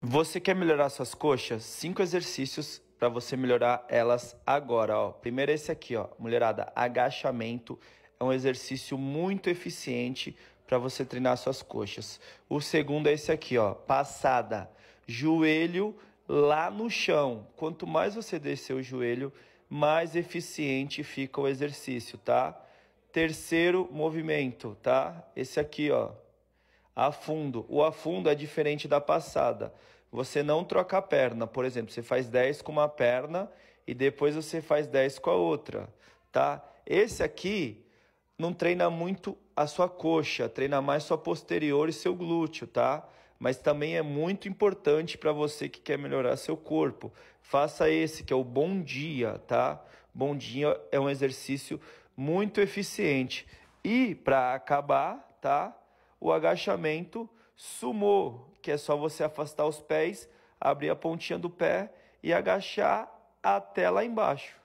Você quer melhorar suas coxas? Cinco exercícios para você melhorar elas agora, ó. Primeiro é esse aqui, ó, mulherada, agachamento é um exercício muito eficiente para você treinar suas coxas. O segundo é esse aqui, ó, passada, joelho lá no chão. Quanto mais você descer o joelho, mais eficiente fica o exercício, tá? Terceiro movimento, tá? Esse aqui, ó a fundo. O a fundo é diferente da passada. Você não troca a perna, por exemplo, você faz 10 com uma perna e depois você faz 10 com a outra, tá? Esse aqui não treina muito a sua coxa, treina mais sua posterior e seu glúteo, tá? Mas também é muito importante para você que quer melhorar seu corpo. Faça esse, que é o bom dia, tá? Bom dia é um exercício muito eficiente. E para acabar, tá? o agachamento sumô, que é só você afastar os pés, abrir a pontinha do pé e agachar até lá embaixo.